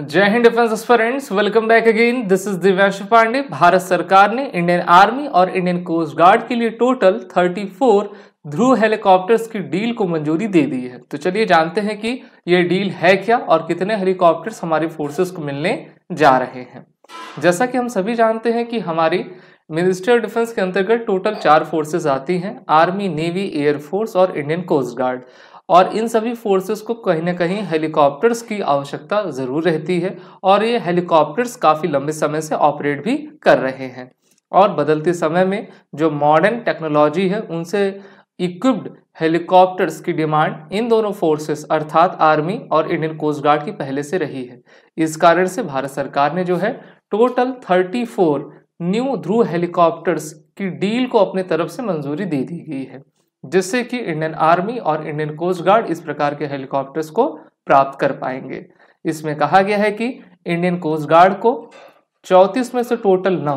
जय हिंद defence friends welcome back again this is Divyansh Pandey Bharat सरकार ने इंडियन आर्मी और इंडियन कोस्ट गार्ड के लिए टोटल 34 ध्रुव हेलीकॉप्टर्स की डील को मंजूरी दे दी है तो चलिए जानते हैं कि ये डील है क्या और कितने हेलीकॉप्टर्स हमारे फोर्सेस को मिलने जा रहे हैं जैसा कि हम सभी जानते हैं कि हमारी मिनिस्ट्री ऑफ डिफेंस के अंतर्गत टोटल चार फोर्सेस आती हैं आर्मी नेवी एयरफोर्स और इंडियन कोस्ट गार्ड और इन सभी फोर्सेस को कहीं ना कहीं हेलीकॉप्टर्स की आवश्यकता ज़रूर रहती है और ये हेलीकॉप्टर्स काफ़ी लंबे समय से ऑपरेट भी कर रहे हैं और बदलते समय में जो मॉडर्न टेक्नोलॉजी है उनसे इक्विप्ड हेलीकॉप्टर्स की डिमांड इन दोनों फोर्सेस अर्थात आर्मी और इंडियन कोस्ट गार्ड की पहले से रही है इस कारण से भारत सरकार ने जो है टोटल 34 न्यू ध्रुव हेलीकॉप्टर्स की डील को अपने तरफ से मंजूरी दे दी गई है जिससे कि इंडियन आर्मी और इंडियन कोस्ट गार्ड इस प्रकार के हेलीकॉप्टर्स को प्राप्त कर पाएंगे इसमें कहा गया है कि इंडियन कोस्ट गार्ड को चौतीस में से टोटल नौ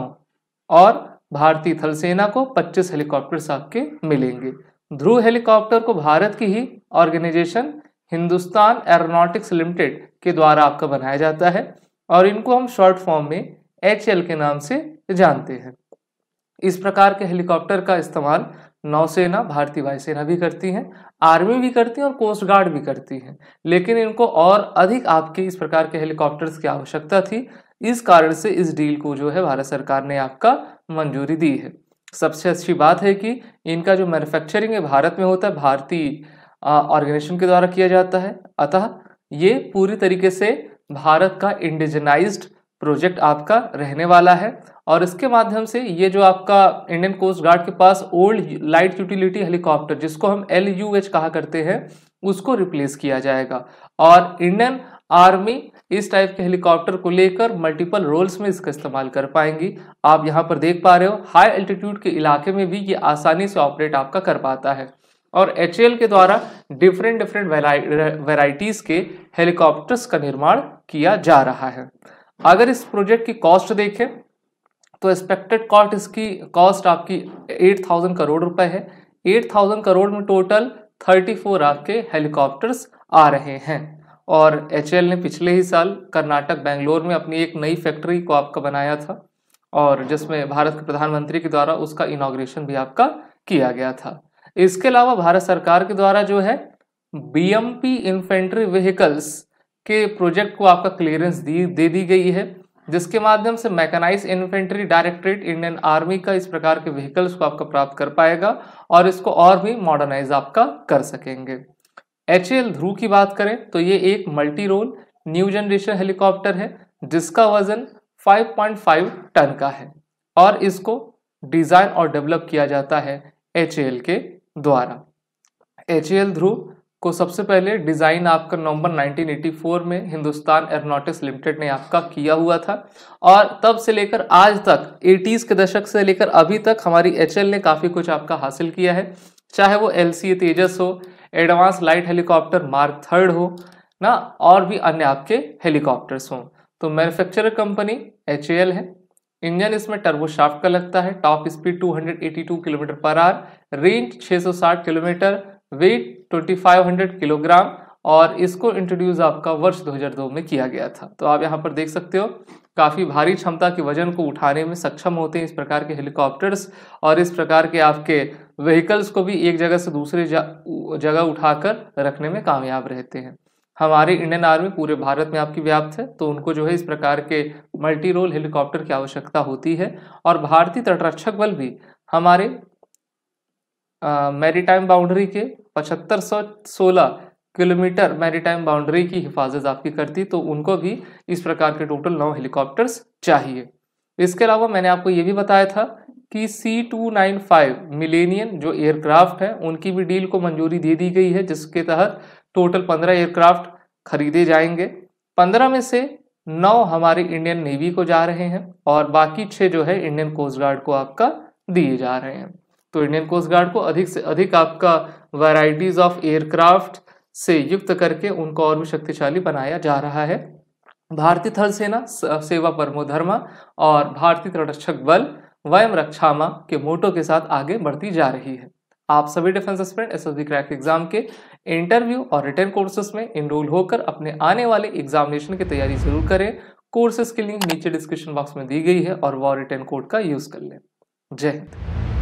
और भारतीय थल सेना को 25 हेलीकॉप्टर आपके मिलेंगे ध्रुव हेलीकॉप्टर को भारत की ही ऑर्गेनाइजेशन हिंदुस्तान एरोनॉटिक्स लिमिटेड के द्वारा आपका बनाया जाता है और इनको हम शॉर्ट फॉर्म में एच के नाम से जानते हैं इस प्रकार के हेलीकॉप्टर का इस्तेमाल नौसेना भारतीय वायुसेना भी करती है आर्मी भी करती है और कोस्ट गार्ड भी करती है लेकिन इनको और अधिक आपके इस प्रकार के हेलीकॉप्टर्स की आवश्यकता थी इस कारण से इस डील को जो है भारत सरकार ने आपका मंजूरी दी है सबसे अच्छी बात है कि इनका जो मैन्युफैक्चरिंग है भारत में होता है भारतीय ऑर्गेनाइजेशन के द्वारा किया जाता है अतः ये पूरी तरीके से भारत का इंडिजनाइज्ड प्रोजेक्ट आपका रहने वाला है और इसके माध्यम से ये जो आपका इंडियन कोस्ट गार्ड के पास ओल्ड लाइट यूटिलिटी हेलीकॉप्टर जिसको हम एल यू एच कहा करते हैं उसको रिप्लेस किया जाएगा और इंडियन आर्मी इस टाइप के हेलीकॉप्टर को लेकर मल्टीपल रोल्स में इसका इस्तेमाल कर पाएंगी आप यहाँ पर देख पा रहे हो हाई एल्टीट्यूड के इलाके में भी ये आसानी से ऑपरेट आपका कर पाता है और एच के द्वारा डिफरेंट डिफरेंट वेराइटीज़ के हेलीकॉप्टर्स का निर्माण किया जा रहा है अगर इस प्रोजेक्ट की कॉस्ट देखें तो एक्सपेक्टेड कॉस्ट इसकी कॉस्ट आपकी एट थाउजेंड करोड़ रुपए है एट थाउजेंड करोड़ में टोटल थर्टी फोर आपके हेलीकॉप्टर्स आ रहे हैं और एच ने पिछले ही साल कर्नाटक बेंगलोर में अपनी एक नई फैक्ट्री को आपका बनाया था और जिसमें भारत के प्रधानमंत्री के द्वारा उसका इनाग्रेशन भी आपका किया गया था इसके अलावा भारत सरकार के द्वारा जो है बी पी इन्फेंट्री व्हीकल्स के प्रोजेक्ट को आपका क्लियरेंस दी दे दी गई है जिसके माध्यम से mechanise infantry directorate Indian army का इस प्रकार के व्हीकल्स को आपका प्राप्त कर पाएगा और इसको और भी मॉडर्नाइज आपका कर सकेंगे एच एल ध्रुव की बात करें तो ये एक multi role new generation helicopter है जिसका वजन 5.5 टन का है और इसको डिज़ाइन और डेवलप किया जाता है एच के द्वारा एच ध्रुव को सबसे पहले डिज़ाइन आपका नवंबर 1984 में हिंदुस्तान एरोनॉटिक्स लिमिटेड ने आपका किया हुआ था और तब से लेकर आज तक 80s के दशक से लेकर अभी तक हमारी एच ने काफ़ी कुछ आपका हासिल किया है चाहे वो एल तेजस हो advance light helicopter mark third हो ना और भी अन्य आपके हेलीकॉप्टर्स हों तो मैनुफैक्चर कंपनी एच है इंजन इसमें टर्बोशाफ्ट का लगता है top speed 282 kilometre per hour range 660 kilometre weight 2500 kilogram और इसको इंट्रोड्यूस आपका वर्ष 2002 में किया गया था तो आप यहाँ पर देख सकते हो काफ़ी भारी क्षमता के वजन को उठाने में सक्षम होते हैं इस प्रकार के हेलीकॉप्टर्स और इस प्रकार के आपके व्हीकल्स को भी एक जगह से दूसरे जगह उठाकर रखने में कामयाब रहते हैं हमारे इंडियन आर्मी पूरे भारत में आपकी व्याप्त है तो उनको जो है इस प्रकार के मल्टी रोल हेलीकॉप्टर की आवश्यकता होती है और भारतीय तटरक्षक बल भी हमारे टाइम बाउंड्री के सोलह किलोमीटर मैरीटाइम बाउंड्री की हिफाजत आपकी करती तो उनको भी इस प्रकार के टोटल नौ हेलीकॉप्टर्स चाहिए इसके अलावा मैंने आपको ये भी बताया था कि सी टू नाइन फाइव मिलेनियन जो एयरक्राफ्ट हैं उनकी भी डील को मंजूरी दे दी गई है जिसके तहत टोटल पंद्रह एयरक्राफ्ट खरीदे जाएंगे पंद्रह में से नौ हमारे इंडियन नेवी को जा रहे हैं और बाकी छः जो है इंडियन कोस्ट गार्ड को आपका दिए जा रहे हैं तो इंडियन कोस्ट गार्ड को अधिक से अधिक आपका वैराइटीज ऑफ एयरक्राफ्ट से युक्त करके उनको और भी शक्तिशाली बनाया जा रहा है भारतीय थल सेना सेवा परमोधर्मा और भारतीय तटरक्षक बल वयम रक्षामा के मोटो के साथ आगे बढ़ती जा रही है आप सभी डिफेंस एक्सपेंट एस क्रैक एग्जाम के इंटरव्यू और रिटर्न कोर्सेज में इनरोल होकर अपने आने वाले एग्जामिनेशन की तैयारी जरूर करें कोर्सेज की लिंक नीचे डिस्क्रिप्शन बॉक्स में दी गई है और वॉ रिटर्न कोड का यूज़ कर लें जय हिंद